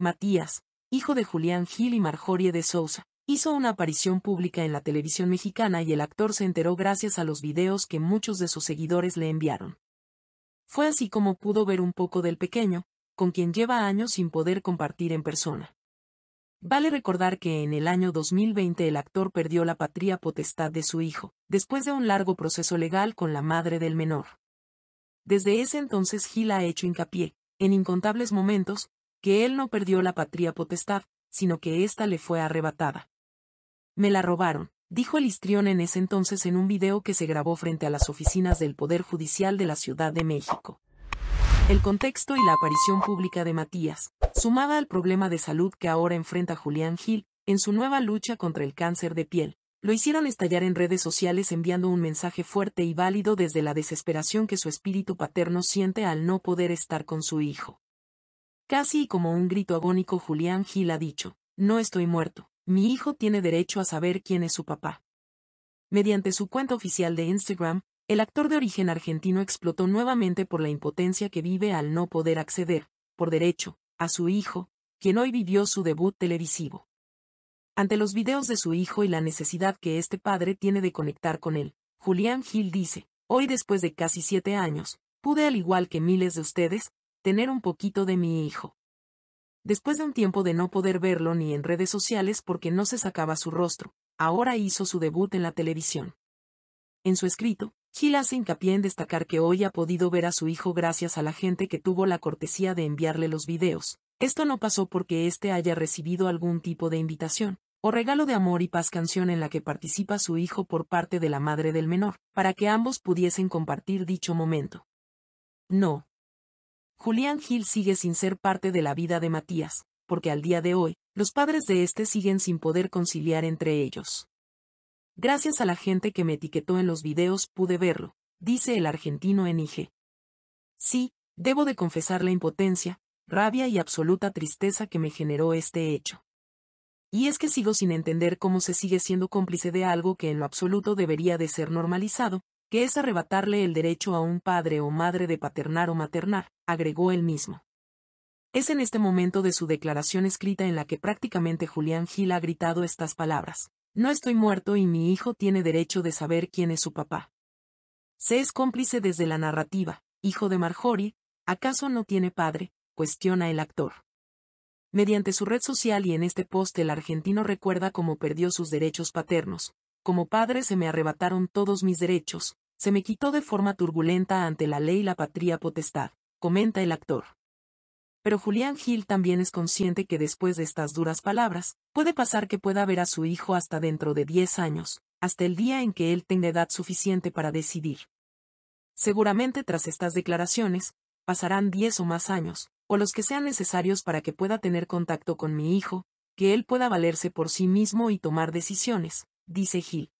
Matías, hijo de Julián Gil y Marjorie de Sousa, hizo una aparición pública en la televisión mexicana y el actor se enteró gracias a los videos que muchos de sus seguidores le enviaron. Fue así como pudo ver un poco del pequeño, con quien lleva años sin poder compartir en persona. Vale recordar que en el año 2020 el actor perdió la patria potestad de su hijo, después de un largo proceso legal con la madre del menor. Desde ese entonces Gil ha hecho hincapié, en incontables momentos, que él no perdió la patria potestad, sino que ésta le fue arrebatada. Me la robaron, dijo el histrión en ese entonces en un video que se grabó frente a las oficinas del Poder Judicial de la Ciudad de México. El contexto y la aparición pública de Matías, sumada al problema de salud que ahora enfrenta Julián Gil, en su nueva lucha contra el cáncer de piel, lo hicieron estallar en redes sociales enviando un mensaje fuerte y válido desde la desesperación que su espíritu paterno siente al no poder estar con su hijo. Casi como un grito agónico Julián Gil ha dicho, no estoy muerto, mi hijo tiene derecho a saber quién es su papá. Mediante su cuenta oficial de Instagram, el actor de origen argentino explotó nuevamente por la impotencia que vive al no poder acceder, por derecho, a su hijo, quien hoy vivió su debut televisivo. Ante los videos de su hijo y la necesidad que este padre tiene de conectar con él, Julián Gil dice, hoy después de casi siete años, pude al igual que miles de ustedes, tener un poquito de mi hijo. Después de un tiempo de no poder verlo ni en redes sociales porque no se sacaba su rostro, ahora hizo su debut en la televisión. En su escrito, Gil hace hincapié en destacar que hoy ha podido ver a su hijo gracias a la gente que tuvo la cortesía de enviarle los videos. Esto no pasó porque éste haya recibido algún tipo de invitación, o regalo de amor y paz canción en la que participa su hijo por parte de la madre del menor, para que ambos pudiesen compartir dicho momento. No, Julián Gil sigue sin ser parte de la vida de Matías, porque al día de hoy, los padres de este siguen sin poder conciliar entre ellos. Gracias a la gente que me etiquetó en los videos pude verlo, dice el argentino en IG. Sí, debo de confesar la impotencia, rabia y absoluta tristeza que me generó este hecho. Y es que sigo sin entender cómo se sigue siendo cómplice de algo que en lo absoluto debería de ser normalizado, que es arrebatarle el derecho a un padre o madre de paternar o maternar, agregó él mismo. Es en este momento de su declaración escrita en la que prácticamente Julián Gil ha gritado estas palabras. No estoy muerto y mi hijo tiene derecho de saber quién es su papá. Se es cómplice desde la narrativa, hijo de Marjorie, ¿acaso no tiene padre? cuestiona el actor. Mediante su red social y en este post el argentino recuerda cómo perdió sus derechos paternos. Como padre se me arrebataron todos mis derechos, se me quitó de forma turbulenta ante la ley la patria potestad comenta el actor. Pero Julián Gil también es consciente que después de estas duras palabras, puede pasar que pueda ver a su hijo hasta dentro de 10 años, hasta el día en que él tenga edad suficiente para decidir. Seguramente tras estas declaraciones, pasarán 10 o más años, o los que sean necesarios para que pueda tener contacto con mi hijo, que él pueda valerse por sí mismo y tomar decisiones, dice Gil.